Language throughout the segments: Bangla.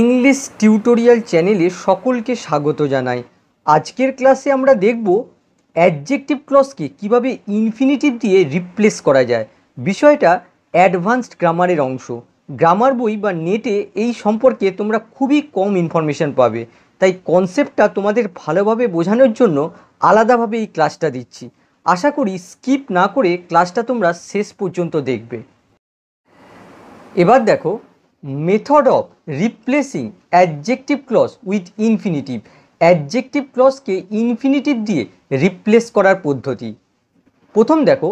ইংলিশ টিউটোরিয়াল চ্যানেলে সকলকে স্বাগত জানাই আজকের ক্লাসে আমরা দেখব অ্যাডজেক্টিভ ক্লসকে কিভাবে ইনফিনিটিভ দিয়ে রিপ্লেস করা যায় বিষয়টা অ্যাডভান্সড গ্রামারের অংশ গ্রামার বই বা নেটে এই সম্পর্কে তোমরা খুবই কম ইনফরমেশান পাবে তাই কনসেপ্টটা তোমাদের ভালোভাবে বোঝানোর জন্য আলাদাভাবে এই ক্লাসটা দিচ্ছি আশা করি স্কিপ না করে ক্লাসটা তোমরা শেষ পর্যন্ত দেখবে এবার দেখো method of replacing adjective clause with infinitive adjective ক্লসকে ইনফিনিটিভ দিয়ে রিপ্লেস করার পদ্ধতি প্রথম দেখো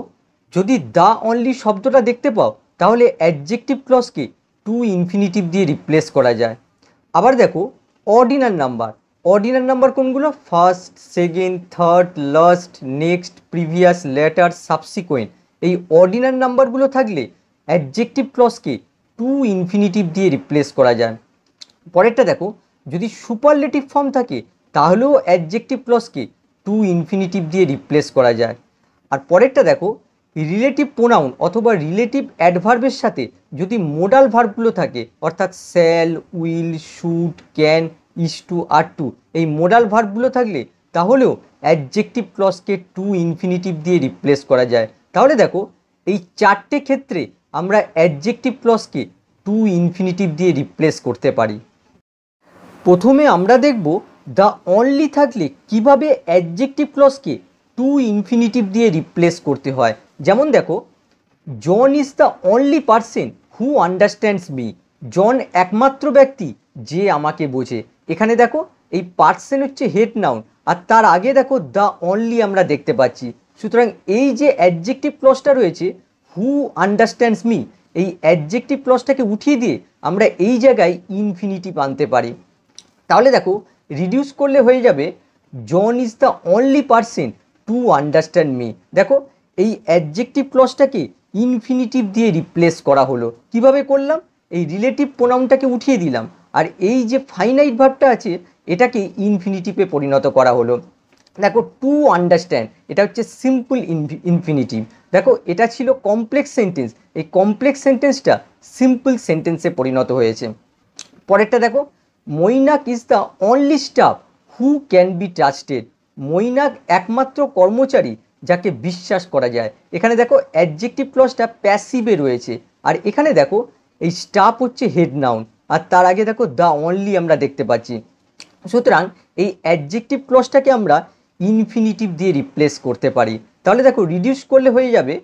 যদি দ্য অনলি শব্দটা দেখতে পাও তাহলে অ্যাডজেক্টিভ ক্লসকে টু ইনফিনিটিভ দিয়ে রিপ্লেস করা যায় আবার দেখো অর্ডিনাল নাম্বার অর্ডিনাল নাম্বার কোনগুলো first second third last next previous later subsequent এই অর্ডিনাল নাম্বারগুলো থাকলে অ্যাডজেক্টিভ ক্লসকে টু ইনফিনিটিভ দিয়ে রিপ্লেস করা যায় পরেরটা দেখো যদি সুপারলেটিভ ফর্ম থাকে তাহলেও অ্যাডজেক্টিভ প্লসকে টু ইনফিনিটিভ দিয়ে রিপ্লেস করা যায় আর পরেরটা দেখো রিলেটিভ প্রোনাউন অথবা রিলেটিভ অ্যাডভার্বের সাথে যদি মোডাল ভার্বগুলো থাকে অর্থাৎ shall will shoot can is to are to এই মোডাল ভার্বগুলো থাকলে তাহলেও অ্যাডজেক্টিভ ক্লসকে টু ইনফিনিটিভ দিয়ে রিপ্লেস করা যায় তাহলে দেখো এই চারটে ক্ষেত্রে আমরা অ্যাডজেক্টিভ ক্লসকে টু ইনফিনিটিভ দিয়ে রিপ্লেস করতে পারি প্রথমে আমরা দেখব দ্য অনলি থাকলে কিভাবে অ্যাডজেক্টিভ ক্লসকে টু ইনফিনিটিভ দিয়ে রিপ্লেস করতে হয় যেমন দেখো John is the only person who understands me John একমাত্র ব্যক্তি যে আমাকে বোঝে এখানে দেখো এই পার্সেন হচ্ছে হেড নাউন আর তার আগে দেখো দ্য অনলি আমরা দেখতে পাচ্ছি সুতরাং এই যে অ্যাডজেক্টিভ ক্লসটা রয়েছে হু আন্ডারস্ট্যান্ডস মি এই অ্যাডজেক্টিভ প্লসটাকে উঠিয়ে দিয়ে আমরা এই জায়গায় ইনফিনিটিভ আনতে পারি তাহলে দেখো রিডিউস করলে হয়ে যাবে John is the only person to understand me দেখো এই অ্যাডজেক্টিভ ক্লসটাকে ইনফিনিটিভ দিয়ে রিপ্লেস করা হলো কিভাবে করলাম এই রিলেটিভ প্রোনাউনটাকে উঠিয়ে দিলাম আর এই যে ফাইনাইট ভাবটা আছে এটাকে ইনফিনিটিভে পরিণত করা হলো দেখো টু আন্ডারস্ট্যান্ড এটা হচ্ছে সিম্পল ইনফিনিটিভ দেখো এটা ছিল কমপ্লেক্স সেন্টেন্স এই কমপ্লেক্স সেন্টেন্সটা সিম্পল সেন্টেন্সে পরিণত হয়েছে পরেরটা দেখো Mainak is the only staff who can be trusted Mainak একমাত্র কর্মচারী যাকে বিশ্বাস করা যায় এখানে দেখো অ্যাডজেক্টিভ ক্লসটা প্যাসিভে রয়েছে আর এখানে দেখো এই স্টাফ হচ্ছে হেড নাউন আর তার আগে দেখো দ্য অনলি আমরা দেখতে পাচ্ছি সুতরাং এই অ্যাডজেক্টিভ ক্লসটাকে আমরা ইনফিনিটিভ দিয়ে রিপ্লেস করতে পারি তাহলে দেখো রিডিউস করলে হয়ে যাবে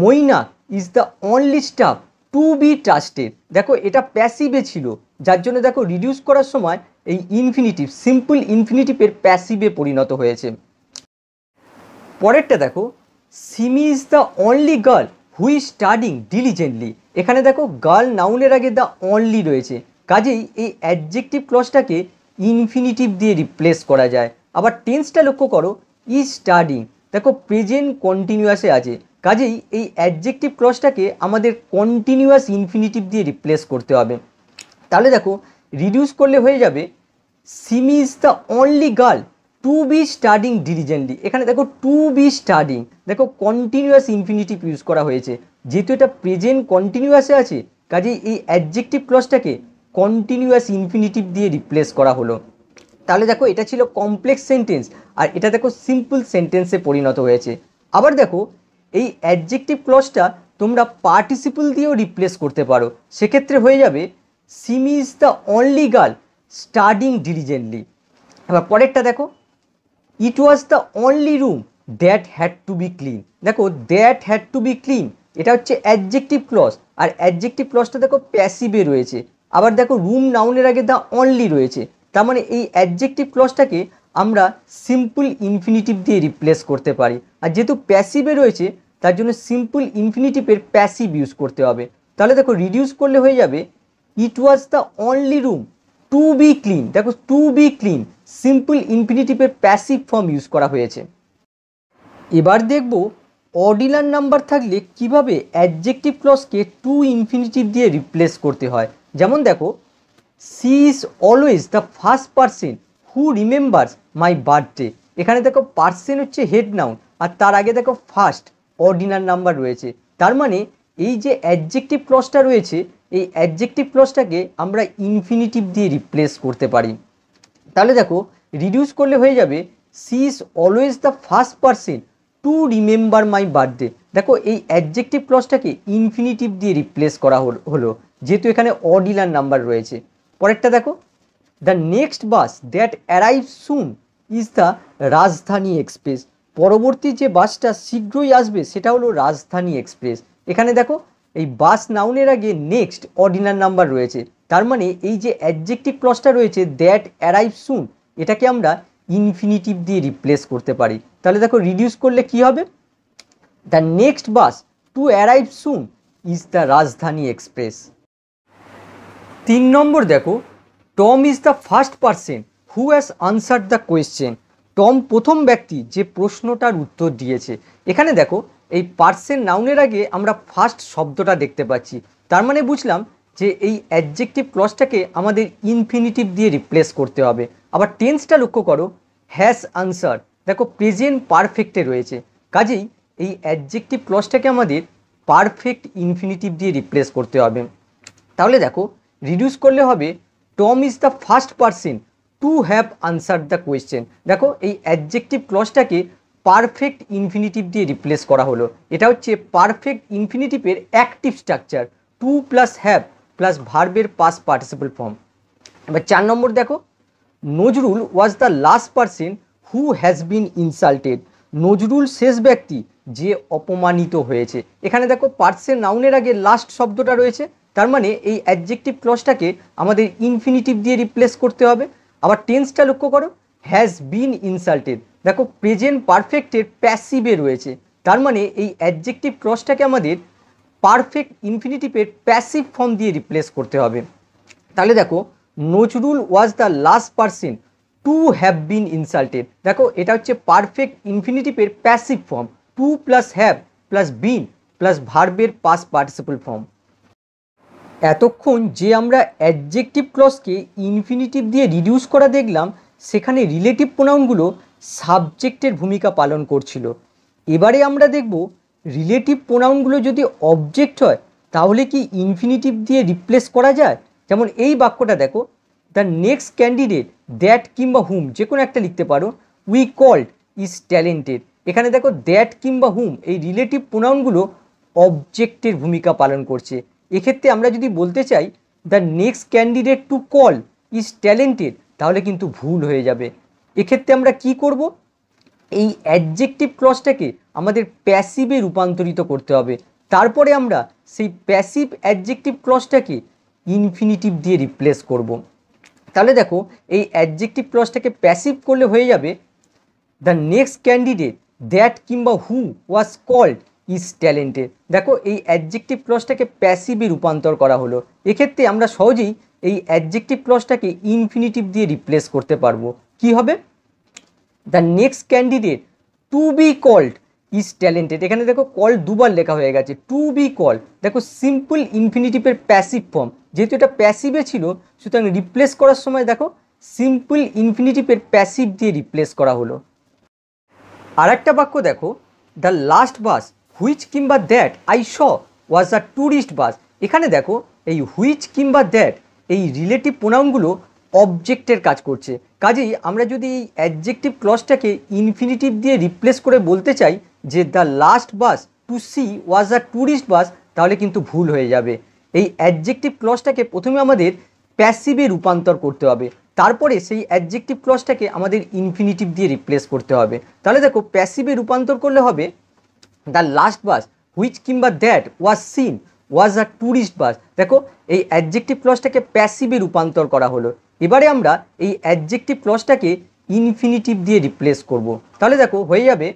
Mainak is the only staff to be trusted দেখো এটা প্যাসিভে ছিল যার জন্য দেখো রিডিউস করার সময় এই ইনফিনিটিভ সিম্পল ইনফিনিটিভের প্যাসিভে পরিণত হয়েছে পরেরটা দেখো Simi is the only girl who's studying diligently এখানে দেখো গার্ল নাউনের আগে দ্য অনলি রয়েছে কাজেই এই অ্যাডজেক্টিভ ক্লসটাকে ইনফিনিটিভ দিয়ে রিপ্লেস করা যায় আবার টেন্সটা লক্ষ্য করো ইজ e স্টাডি দেখো প্রেজেন্ট কন্টিনিউয়াসে আছে কাজেই এই অ্যাডজেক্টিভ ক্লসটাকে আমাদের কন্টিনিউয়াস ইনফিনিটিভ দিয়ে রিপ্লেস করতে হবে তাহলে দেখো রিডিউস করলে হয়ে যাবে Simi is the only girl to be studying diligently এখানে দেখো টু বি স্টাডিং দেখো কন্টিনিউয়াস ইনফিনিটিভ ইউজ করা হয়েছে যেহেতু এটা প্রেজেন্ট কন্টিনিউয়াসে আছে কাজেই এই অ্যাডজেক্টিভ ক্লসটাকে কন্টিনিউয়াস ইনফিনিটিভ দিয়ে রিপ্লেস করা হলো তাহলে দেখো এটা ছিল কমপ্লেক্স সেন্টেন্স আর এটা দেখো সিম্পল সেন্টেন্সে পরিণত হয়েছে আবার দেখো এই অ্যাডজেক্টিভ ক্লসটা তোমরা পার্টিসিপল দিয়েও রিপ্লেস করতে পারো সেক্ষেত্রে হয়ে যাবে Simi is the only girl studying diligently এবার পরেরটা দেখো it was the only room that had to be clean দেখো that had to be clean এটা হচ্ছে অ্যাডজেক্টিভ ক্লস আর অ্যাডজেক্টিভ ক্লসটা দেখো প্যাসিভে রয়েছে আবার দেখো রুম নাউনের আগে দ্য অনলি রয়েছে তার মানে এই অ্যাডজেক্টিভ ক্লসটাকে আমরা সিম্পল ইনফিনিটিভ দিয়ে রিপ্লেস করতে পারি আর যেহেতু প্যাসিভে রয়েছে তার জন্য সিম্পল ইনফিনিটিভের প্যাসিভ ইউজ করতে হবে তাহলে দেখো রিডিউস করলে হয়ে যাবে it was the only room to be clean দেখো টু বি ক্লিন সিম্পল ইনফিনিটিভের প্যাসিভ ফর্ম ইউজ করা হয়েছে এবার দেখব অর্ডিনার নাম্বার থাকলে কিভাবে অ্যাডজেক্টিভ ক্লসকে টু ইনফিনিটিভ দিয়ে রিপ্লেস করতে হয় যেমন দেখো she is always the first person who remembers my birthday এখানে দেখো পার্সন হচ্ছে হেড নাউন আর তার আগে দেখো ফার্স্ট অর্ডিনার নাম্বার রয়েছে তার মানে এই যে অ্যাডজেক্টিভ ক্লসটা রয়েছে এই অ্যাডজেক্টিভ ক্লসটাকে আমরা ইনফিনিটিভ দিয়ে রিপ্লেস করতে পারি তাহলে দেখো রিডিউস করলে হয়ে যাবে she is always the first person to remember my birthday দেখো এই অ্যাডজেক্টিভ ক্লসটাকে ইনফিনিটিভ দিয়ে রিপ্লেস করা হলো যেহেতু এখানে অর্ডিনার নাম্বার রয়েছে পরেরটা দেখো the next bus that arrive soon is the Rajdhani express পরবর্তী যে বাসটা শীঘ্রই আসবে সেটা হলো রাজধানী এক্সপ্রেস এখানে দেখো এই বাস নাউনের আগে নেক্সট অর্ডিনার নাম্বার রয়েছে তার মানে এই যে অ্যাডজেক্টিভ ক্লসটা রয়েছে দ্যাট অ্যারাইভ সুন এটাকে আমরা ইনফিনিটিভ দিয়ে রিপ্লেস করতে পারি তাহলে দেখো রিডিউস করলে কি হবে the next bus to arrive soon is the Rajdhani express তিন নম্বর দেখো Tom is the first person who has answer the question Tom প্রথম ব্যক্তি যে প্রশ্নটার উত্তর দিয়েছে এখানে দেখো এই পার্সেন নাউনের আগে আমরা ফার্স্ট শব্দটা দেখতে পাচ্ছি তার মানে বুঝলাম যে এই অ্যাডজেক্টিভ ক্লসটাকে আমাদের ইনফিনিটিভ দিয়ে রিপ্লেস করতে হবে আবার টেন্সটা লক্ষ্য করো হ্যাস আনসার দেখো প্রেজেন্ট পারফেক্টে রয়েছে কাজেই এই অ্যাডজেক্টিভ ক্লসটাকে আমাদের পারফেক্ট ইনফিনিটিভ দিয়ে রিপ্লেস করতে হবে তাহলে দেখো রিডিউস করলে হবে Tom is the first person to have answer the question দেখো এই অ্যাডজেক্টিভ ক্লসটাকে পারফেক্ট ইনফিনিটিভ দিয়ে রিপ্লেস করা হলো এটা হচ্ছে পারফেক্ট ইনফিনিটিভের active structure to plus have plus ভার্বের পাস পার্টিসিপল ফর্ম এবার চার নম্বর দেখো Nazrul was the last person who has been insulted Nazrul শেষ ব্যক্তি যে অপমানিত হয়েছে এখানে দেখো পার্সেন নাউনের আগে লাস্ট শব্দটা রয়েছে তার মানে এই অ্যাডজেক্টিভ ক্লসটাকে আমাদের ইনফিনিটিভ দিয়ে রিপ্লেস করতে হবে আবার টেন্সটা লক্ষ্য করো হ্যাজ বিন ইনসাল্টেড দেখো প্রেজেন্ট পারফেক্টের প্যাসিভে রয়েছে তার মানে এই অ্যাডজেক্টিভ ক্রসটাকে আমাদের পারফেক্ট ইনফিনিটিভের প্যাসিভ ফর্ম দিয়ে রিপ্লেস করতে হবে তাহলে দেখো Nazrul was the last person to have been insulted দেখো এটা হচ্ছে পারফেক্ট ইনফিনিটিভের passive form to plus have plus been plus ভার্বের পাস পার্টিসিপল ফর্ম এতক্ষণ যে আমরা অ্যাডজেক্টিভ ক্লসকে ইনফিনিটিভ দিয়ে রিডিউস করা দেখলাম সেখানে রিলেটিভ প্রোনাউনগুলো সাবজেক্টের ভূমিকা পালন করছিল এবারে আমরা দেখব রিলেটিভ প্রোনাউনগুলো যদি অবজেক্ট হয় তাহলে কি ইনফিনিটিভ দিয়ে রিপ্লেস করা যায় যেমন এই বাক্যটা দেখো দ্য নেক্সট ক্যান্ডিডেট দ্যাট কিংবা হুম যে কোনো একটা লিখতে পারো উই কল্ড ইজ ট্যালেন্টেড এখানে দেখো দ্যাট কিংবা হুম এই রিলেটিভ প্রোনাউনগুলো অবজেক্টের ভূমিকা পালন করছে এক্ষেত্রে আমরা যদি বলতে চাই the next candidate to call is talented তাহলে কিন্তু ভুল হয়ে যাবে এক্ষেত্রে আমরা কি করব এই অ্যাডজেক্টিভ ক্লসটাকে আমাদের প্যাসিভে রূপান্তরিত করতে হবে তারপরে আমরা সেই প্যাসিভ অ্যাডজেক্টিভ ক্লসটাকে ইনফিনিটিভ দিয়ে রিপ্লেস করব। তাহলে দেখো এই অ্যাডজেক্টিভ ক্লসটাকে প্যাসিভ করলে হয়ে যাবে দ্য নেক্সট ক্যান্ডিডেট দ্যাট কিংবা who was called is talented দেখো এই অ্যাডজেক্টিভ ক্লসটাকে প্যাসিভে রূপান্তর করা হলো এক্ষেত্রে আমরা সহজেই এই অ্যাডজেক্টিভ ক্লসটাকে ইনফিনিটিভ দিয়ে রিপ্লেস করতে পারবো কি হবে the next candidate to be called is talented এখানে দেখো কল দুবার লেখা হয়ে গেছে টু বি কল দেখো সিম্পল ইনফিনিটিভের প্যাসিভ ফর্ম যেহেতু এটা প্যাসিভে ছিল সুতরাং রিপ্লেস করার সময় দেখো সিম্পল ইনফিনিটিভের প্যাসিভ দিয়ে রিপ্লেস করা হলো আর একটা বাক্য দেখো দ্য লাস্ট বাস হুইচ কিংবা that I saw was a tourist bus এখানে দেখো এই হুইচ কিংবা দ্যাট এই রিলেটিভ প্রোনাউনগুলো অবজেক্টের কাজ করছে কাজেই আমরা যদি এই অ্যাডজেক্টিভ ক্লসটাকে ইনফিনিটিভ দিয়ে রিপ্লেস করে বলতে চাই যে the last bus to see was a tourist bus তাহলে কিন্তু ভুল হয়ে যাবে এই অ্যাডজেক্টিভ ক্লসটাকে প্রথমে আমাদের প্যাসিভে রূপান্তর করতে হবে তারপরে সেই অ্যাডজেক্টিভ ক্লসটাকে আমাদের ইনফিনিটিভ দিয়ে রিপ্লেস করতে হবে তাহলে দেখো প্যাসিভে রূপান্তর করলে হবে দ্য লাস্ট বাস হুইচ কিংবা that was seen was a tourist bus দেখো এই অ্যাডজেক্টিভ ক্লসটাকে প্যাসিভে রূপান্তর করা হলো এবারে আমরা এই অ্যাডজেক্টিভ ক্লসটাকে ইনফিনিটিভ দিয়ে রিপ্লেস করব। তাহলে দেখো হয়ে যাবে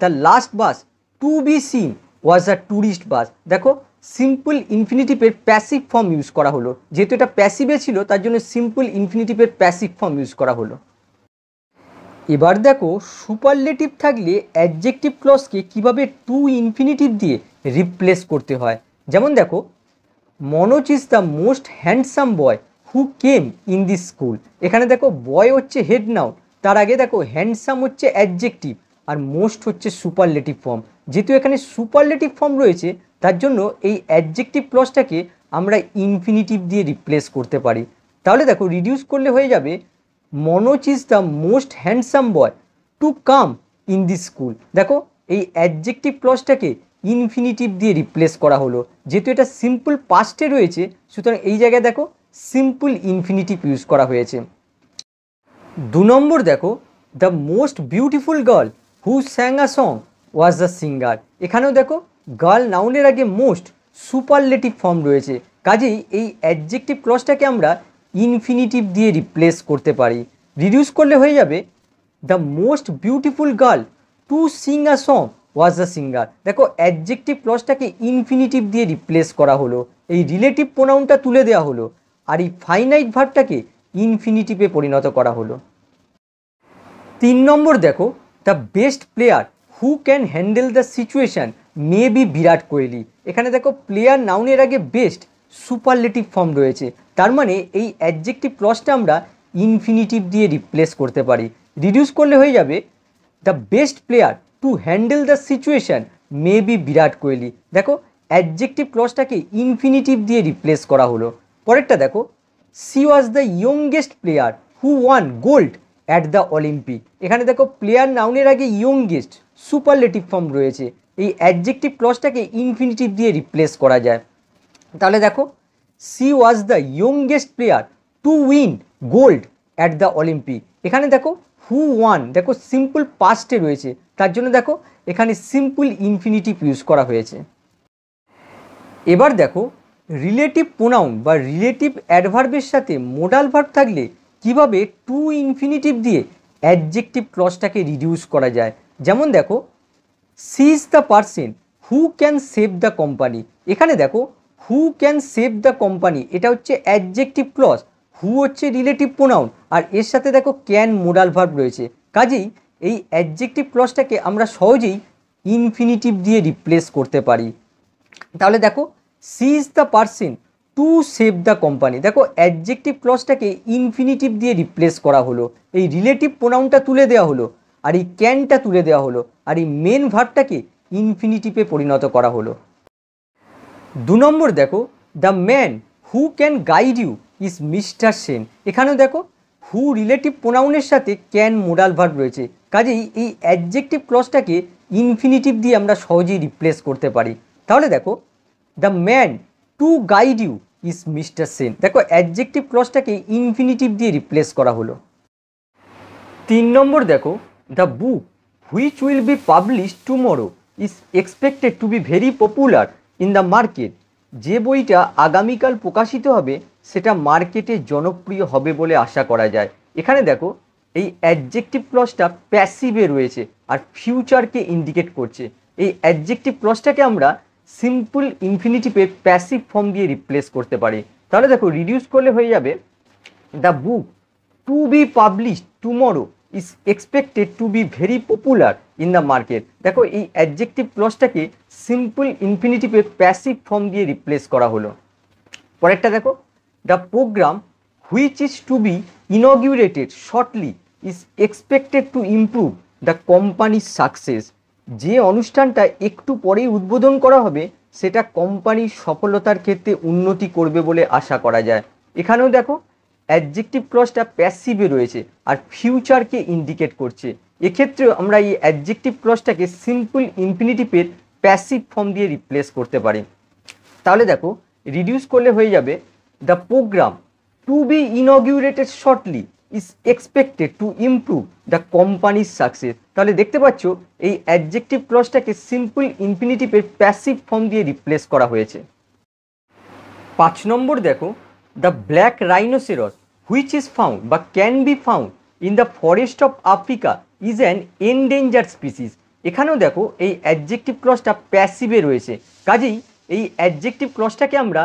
the last bus to be seen was a tourist bus দেখো সিম্পল ইনফিনিটিভের প্যাসিভ ফর্ম ইউজ করা হলো যেহেতু এটা প্যাসিভে ছিল তার জন্য সিম্পল ইনফিনিটিভের প্যাসিভ ফর্ম ইউজ করা হলো এবার দেখো সুপারলেটিভ থাকলে অ্যাডজেক্টিভ ক্লসকে কিভাবে টু ইনফিনিটিভ দিয়ে রিপ্লেস করতে হয় যেমন দেখো Manoj is the most handsome boy who came in this school এখানে দেখো বয় হচ্ছে হেড নাও তার আগে দেখো হ্যান্ডসাম হচ্ছে অ্যাডজেক্টিভ আর মোস্ট হচ্ছে সুপারলেটিভ ফর্ম যেহেতু এখানে সুপারলেটিভ ফর্ম রয়েছে তার জন্য এই অ্যাডজেক্টিভ ক্লসটাকে আমরা ইনফিনিটিভ দিয়ে রিপ্লেস করতে পারি তাহলে দেখো রিডিউস করলে হয়ে যাবে Manoj is the most handsome boy to come in this school দেখো এই অ্যাডজেক্টিভ ক্লসটাকে ইনফিনিটিভ দিয়ে রিপ্লেস করা হলো যেহেতু এটা সিম্পল পাস্টে রয়েছে সুতরাং এই জায়গায় দেখো সিম্পল ইনফিনিটিভ ইউজ করা হয়েছে দু নম্বর দেখো the most beautiful girl who sang a song was the singer এখানেও দেখো গার্ল নাউনের আগে মোস্ট সুপারলেটিভ ফর্ম রয়েছে কাজেই এই অ্যাডজেক্টিভ ক্লসটাকে আমরা ইনফিনিটিভ দিয়ে রিপ্লেস করতে পারি রিডিউস করলে হয়ে যাবে the most beautiful girl to sing a song was the singer দেখো অ্যাডজেক্টিভ প্লসটাকে ইনফিনিটিভ দিয়ে রিপ্লেস করা হলো এই রিলেটিভ প্রোনাউনটা তুলে দেওয়া হলো আর এই ফাইনাইট ভার্বটাকে ইনফিনিটিভে পরিণত করা হলো তিন নম্বর দেখো the best player who can handle the situation may be Virat Kohli এখানে দেখো প্লেয়ার নাউনের আগে বেস্ট সুপারলেটিভ ফর্ম রয়েছে তার মানে এই অ্যাডজেক্টিভ ক্লসটা আমরা ইনফিনিটিভ দিয়ে রিপ্লেস করতে পারি রিডিউস করলে হয়ে যাবে the best player to handle the situation may be Virat Kohli দেখো অ্যাডজেক্টিভ ক্লসটাকে ইনফিনিটিভ দিয়ে রিপ্লেস করা হলো পরেরটা দেখো she was the youngest player who won gold at the Olympic এখানে দেখো প্লেয়ার নাউনের আগে ইয়ঙ্গেস্ট সুপারলেটিভ ফর্ম রয়েছে এই অ্যাডজেক্টিভ ক্লসটাকে ইনফিনিটিভ দিয়ে রিপ্লেস করা যায় তাহলে দেখো she was the youngest player to win gold at the Olympic এখানে দেখো হু ওয়ান দেখো সিম্পল পাস্টে রয়েছে তার জন্য দেখো এখানে সিম্পল ইনফিনিটিভ ইউজ করা হয়েছে এবার দেখো রিলেটিভ প্রোনাউন বা রিলেটিভ অ্যাডভার্বের সাথে মোডাল ভার্ব থাকলে কিভাবে টু ইনফিনিটিভ দিয়ে অ্যাডজেক্টিভ ক্লসটাকে রিডিউস করা যায় যেমন দেখো she is the person who can save the company এখানে দেখো who can save the company এটা হচ্ছে অ্যাডজেক্টিভ ক্লস হু হচ্ছে রিলেটিভ প্রোনাউন আর এর সাথে দেখো ক্যান মোডাল ভার্ব রয়েছে কাজেই এই অ্যাডজেক্টিভ ক্লসটাকে আমরা সহজেই ইনফিনিটিভ দিয়ে রিপ্লেস করতে পারি তাহলে দেখো she is the person to save the company দেখো অ্যাডজেক্টিভ ক্লসটাকে ইনফিনিটিভ দিয়ে রিপ্লেস করা হলো এই রিলেটিভ প্রোনাউনটা তুলে দেওয়া হলো আর এই ক্যানটা তুলে দেওয়া হলো আর এই মেন ভার্বটাকে ইনফিনিটিভে পরিণত করা হলো দু নম্বর দেখো the man who can guide you is mister Sen এখানেও দেখো হু রিলেটিভ প্রোনাউনের সাথে ক্যান মোডাল ভার্ব রয়েছে কাজেই এই অ্যাডজেক্টিভ ক্লসটাকে ইনফিনিটিভ দিয়ে আমরা সহজেই রিপ্লেস করতে পারি তাহলে দেখো the man to guide you is mister Sen দেখো অ্যাডজেক্টিভ ক্লসটাকে ইনফিনিটিভ দিয়ে রিপ্লেস করা হলো তিন নম্বর দেখো the book which will be publish tomorrow is expected to be very popular in the market যে বইটা আগামীকাল প্রকাশিত হবে সেটা মার্কেটে জনপ্রিয় হবে বলে আশা করা যায় এখানে দেখো এই অ্যাডজেক্টিভ ক্লসটা প্যাসিভে রয়েছে আর ফিউচারকে ইন্ডিকেট করছে এই অ্যাডজেক্টিভ ক্লসটাকে আমরা সিম্পল ইনফিনিটিভে প্যাসিভ ফর্ম দিয়ে রিপ্লেস করতে পারি তাহলে দেখো রিডিউস করলে হয়ে যাবে the book to be publish tomorrow is expected to be very popular in the market দেখো এই অ্যাডজেক্টিভ ক্লসটাকে সিম্পল ইনফিনিটিভে প্যাসিভ ফর্ম দিয়ে রিপ্লেস করা হলো পরেরটা দেখো the program which is to be inaugurated shortly is expected to improve the কোম্পানির সাকসেস যে অনুষ্ঠানটা একটু পরেই উদ্বোধন করা হবে সেটা কোম্পানির সফলতার ক্ষেত্রে উন্নতি করবে বলে আশা করা যায় এখানেও দেখো অ্যাডজেক্টিভ ক্রসটা প্যাসিভে রয়েছে আর ফিউচারকে ইন্ডিকেট করছে এক্ষেত্রেও আমরা এই অ্যাডজেক্টিভ ক্রসটাকে সিম্পল ইনফিনিটিভের প্যাসিভ ফর্ম দিয়ে রিপ্লেস করতে পারি তাহলে দেখো রিডিউস করলে হয়ে যাবে the program to be inaugurated shortly is expected to improve the কোম্পানির সাকসেস তাহলে দেখতে পাচ্ছ এই অ্যাডজেক্টিভ ক্লসটাকে সিম্পল ইনফিনিটিভের প্যাসিভ ফর্ম দিয়ে রিপ্লেস করা হয়েছে পাঁচ নম্বর দেখো the black rhinoceros which is found বা can be found in the forest of Africa is an endanger species এখানেও দেখো এই অ্যাডজেক্টিভ ক্লসটা প্যাসিভে রয়েছে কাজেই এই অ্যাডজেক্টিভ ক্লসটাকে আমরা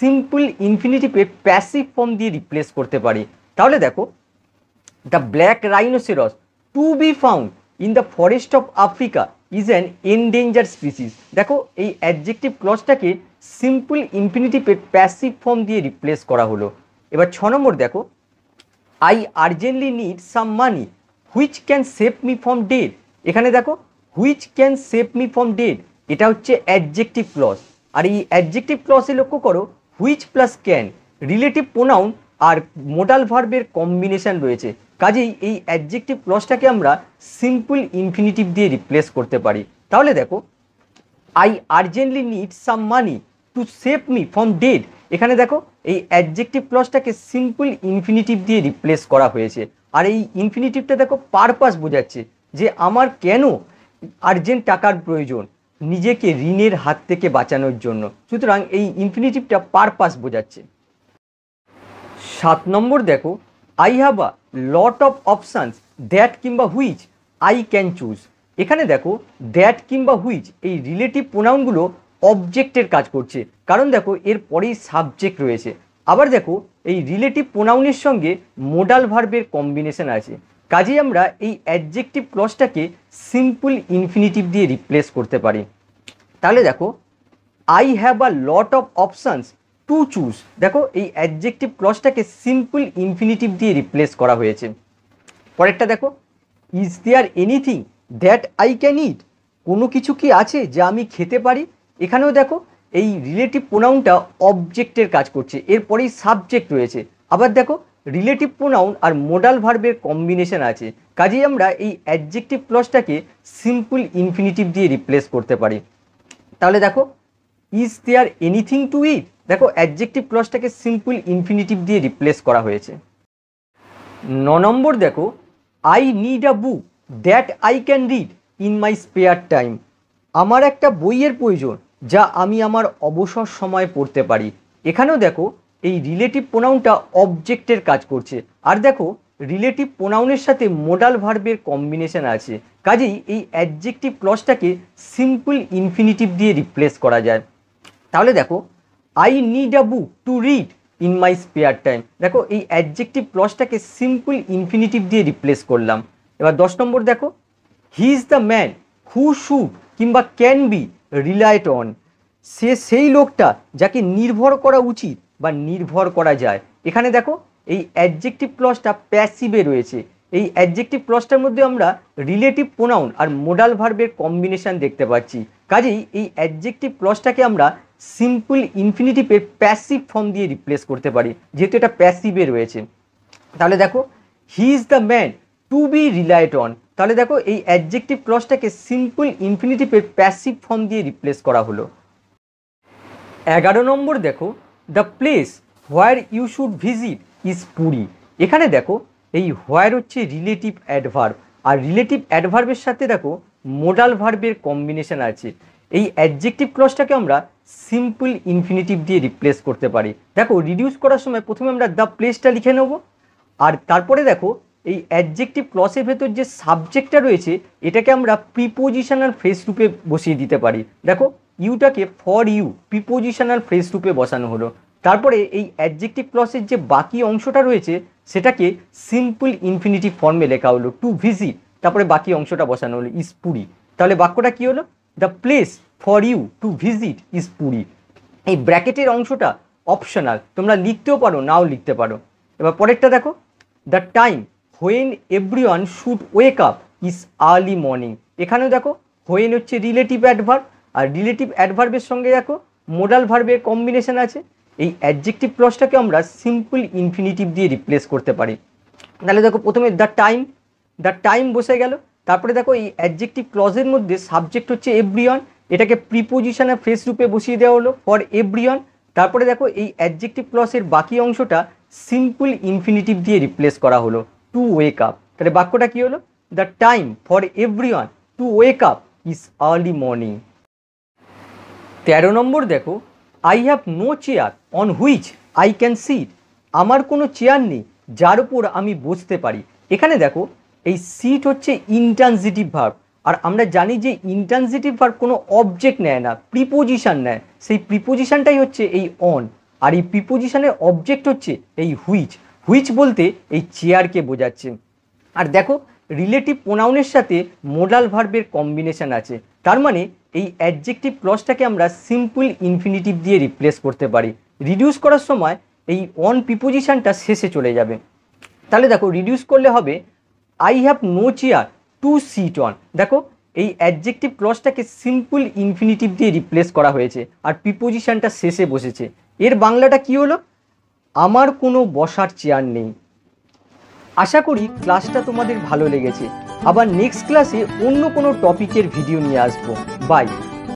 সিম্পল ইনফিনিটিভে প্যাসিভ ফর্ম দিয়ে রিপ্লেস করতে পারি তাহলে দেখো the black rhinoceros to be found in the forest of Africa is an endanger species দেখো এই অ্যাডজেক্টিভ ক্লজটাকে সিম্পল ইনফিনিটি প্যাসিভ ফর্ম দিয়ে রিপ্লেস করা হলো এবার ছ নম্বর দেখো I urgently need some money which can save me from dead এখানে দেখো which can save me from dead এটা হচ্ছে অ্যাডজেক্টিভ ক্লস আর এই অ্যাডজেক্টিভ ক্লসে লক্ষ্য করো which plus can relative pronoun আর মোডাল ভার্বের কম্বিনেশন রয়েছে কাজেই এই অ্যাডজেক্টিভ ক্লসটাকে আমরা সিম্পল ইনফিনিটিভ দিয়ে রিপ্লেস করতে পারি তাহলে দেখো I urgently need some money to save me from dead এখানে দেখো এই অ্যাডজেক্টিভ ক্লসটাকে সিম্পল ইনফিনিটিভ দিয়ে রিপ্লেস করা হয়েছে আর এই ইনফিনিটিভটা দেখো পারপাস বোঝাচ্ছে যে আমার কেন আর্জেন্ট টাকার প্রয়োজন নিজেকে ঋণের হাত থেকে বাঁচানোর জন্য সুতরাং এই ইনফিনিটিভটা পারপাস বোঝাচ্ছে সাত নম্বর দেখো I have a lot of options that কিংবা হুইচ আই ক্যান চুজ এখানে দেখো দ্যাট কিংবা হুইচ এই রিলেটিভ প্রোনাউনগুলো অবজেক্টের কাজ করছে কারণ দেখো এর পরেই সাবজেক্ট রয়েছে আবার দেখো এই রিলেটিভ প্রোনাউনের সঙ্গে মোডাল ভার্বের কম্বিনেশন আছে কাজেই আমরা এই অ্যাডজেক্টিভ ক্লসটাকে সিম্পল ইনফিনিটিভ দিয়ে রিপ্লেস করতে পারি তাহলে দেখো I have a lot of options to choose দেখো এই অ্যাডজেক্টিভ ক্লসটাকে সিম্পল ইনফিনিটিভ দিয়ে রিপ্লেস করা হয়েছে পরেরটা দেখো is there anything that I can eat কোনো কিছু কি আছে যা আমি খেতে পারি এখানেও দেখো এই রিলেটিভ প্রোনাউনটা অবজেক্টের কাজ করছে এরপরেই সাবজেক্ট রয়েছে আবার দেখো রিলেটিভ প্রোনাউন আর মোডাল ভার্বের কম্বিনেশন আছে কাজেই আমরা এই অ্যাডজেক্টিভ ক্লসটাকে সিম্পল ইনফিনিটিভ দিয়ে রিপ্লেস করতে পারি তাহলে দেখো is there anything to eat দেখো অ্যাডজেক্টিভ ক্লসটাকে সিম্পল ইনফিনিটিভ দিয়ে রিপ্লেস করা হয়েছে ন নম্বর দেখো I need a book that I can read in my spare time আমার একটা বইয়ের প্রয়োজন যা আমি আমার অবসর সময় পড়তে পারি এখানেও দেখো এই রিলেটিভ প্রোনাউনটা অবজেক্টের কাজ করছে আর দেখো রিলেটিভ প্রোনাউনের সাথে মোডাল ভার্বের কম্বিনেশন আছে কাজেই এই অ্যাডজেক্টিভ ক্লসটাকে সিম্পল ইনফিনিটিভ দিয়ে রিপ্লেস করা যায় তাহলে দেখো I need a book to read in my spare time দেখো এই অ্যাডজেক্টিভ ক্লসটাকে সিম্পল ইনফিনিটিভ দিয়ে রিপ্লেস করলাম এবার দশ নম্বর দেখো he is the man who should কিংবা ক্যান বি রিলায়েড অন সে সেই লোকটা যাকে নির্ভর করা উচিত বা নির্ভর করা যায় এখানে দেখো এই অ্যাডজেক্টিভ ক্লসটা প্যাসিভে রয়েছে এই অ্যাডজেক্টিভ ক্লসটার মধ্যে আমরা রিলেটিভ প্রোনাউন আর মোডাল ভার্বের কম্বিনেশান দেখতে পাচ্ছি কাজেই এই অ্যাডজেক্টিভ ক্লসটাকে আমরা সিম্পল ইনফিনিটিভে প্যাসিভ ফর্ম দিয়ে রিপ্লেস করতে পারি যেহেতু এটা প্যাসিভে রয়েছে তাহলে দেখো he is the man to be relied on তাহলে দেখো এই অ্যাডজেক্টিভ ক্লসটাকে সিম্পল ইনফিনিটিভে প্যাসিভ ফর্ম দিয়ে রিপ্লেস করা হলো এগারো নম্বর দেখো the place where you should visit is Puri এখানে দেখো এই হোয়ার হচ্ছে রিলেটিভ অ্যাডভার্ব আর রিলেটিভ অ্যাডভার্বের সাথে দেখো মোডাল ভার্বের কম্বিনেশন আছে এই অ্যাডজেক্টিভ ক্লসটাকে আমরা সিম্পল ইনফিনিটিভ দিয়ে রিপ্লেস করতে পারি দেখো রিডিউস করার সময় প্রথমে আমরা দ্য প্লেসটা লিখে নেব আর তারপরে দেখো এই অ্যাডজেক্টিভ ক্লসের ভেতর যে সাবজেক্টটা রয়েছে এটাকে আমরা প্রিপোজিশনাল ফ্রেস রূপে বসিয়ে দিতে পারি দেখো ইউটাকে ফর ইউ প্রিপোজিশনাল ফ্রেস রূপে বসানো হলো তারপরে এই অ্যাডজেক্টিভ ক্লসের যে বাকি অংশটা রয়েছে সেটাকে সিম্পল ইনফিনিটিভ ফর্মে লেখা হলো টু ভিজিট তারপরে বাকি অংশটা বসানো হলো ইস্পুরি তাহলে বাক্যটা কী হলো the place for you to visit is Puri এই ব্র্যাকেটের অংশটা অপশনাল তোমরা লিখতেও পারো নাও লিখতে পারো এবার পরেরটা দেখো the time when everyone should wake up is early morning এখানেও দেখো হোয়েন হচ্ছে রিলেটিভ অ্যাডভার্ব আর রিলেটিভ অ্যাডভার্বের সঙ্গে দেখো মোডাল ভার্বের কম্বিনেশন আছে এই অ্যাডজেক্টিভ ক্লসটাকে আমরা সিম্পল ইনফিনিটিভ দিয়ে রিপ্লেস করতে পারি তাহলে দেখো প্রথমে দ্য টাইম দ্য টাইম বসে গেল তারপরে দেখো এই অ্যাডজেক্টিভ ক্লজের মধ্যে সাবজেক্ট হচ্ছে এভরিয়ন এটাকে প্রিপোজিশনে ফ্রেশ রূপে বসিয়ে দেওয়া হলো ফর এভরিয়ন তারপরে দেখো এই অ্যাডজেক্টিভ ক্লসের বাকি অংশটা সিম্পল ইনফিনিটিভ দিয়ে রিপ্লেস করা হলো টু ওয়েক আপ তাহলে বাক্যটা কী হলো the time for everyone to wake up is early morning তেরো নম্বর দেখো I have no chair on which I can sit আমার কোনো চেয়ার নেই যার উপর আমি বসতে পারি এখানে দেখো এই সিট হচ্ছে ইন্টানজিটিভ ভার্ব আর আমরা জানি যে ইন্টানজিটিভ ভার্ব কোনো অবজেক্ট নেয় না প্রিপোজিশান নেয় সেই প্রিপোজিশানটাই হচ্ছে এই অন আর এই প্রিপোজিশানের অবজেক্ট হচ্ছে এই হুইচ হুইচ বলতে এই চেয়ারকে বোঝাচ্ছে আর দেখো রিলেটিভ প্রোনাউনের সাথে মোডাল ভার্বের কম্বিনেশান আছে তার মানে এই অ্যাডজেক্টিভ ক্লসটাকে আমরা সিম্পল ইনফিনিটিভ দিয়ে রিপ্লেস করতে পারি রিডিউস করার সময় এই অন প্রিপোজিশানটা শেষে চলে যাবে তাহলে দেখো রিডিউস করলে হবে I have no chair to sit on দেখো এই অ্যাডজেক্টিভ ক্লসটাকে সিম্পল ইনফিনিটিভ দিয়ে রিপ্লেস করা হয়েছে আর প্রিপোজিশানটা শেষে বসেছে এর বাংলাটা কি হলো আমার কোনো বসার চেয়ার নেই আশা করি ক্লাসটা তোমাদের ভালো লেগেছে আবার নেক্সট ক্লাসে অন্য কোনো টপিকের ভিডিও নিয়ে আসবো বাই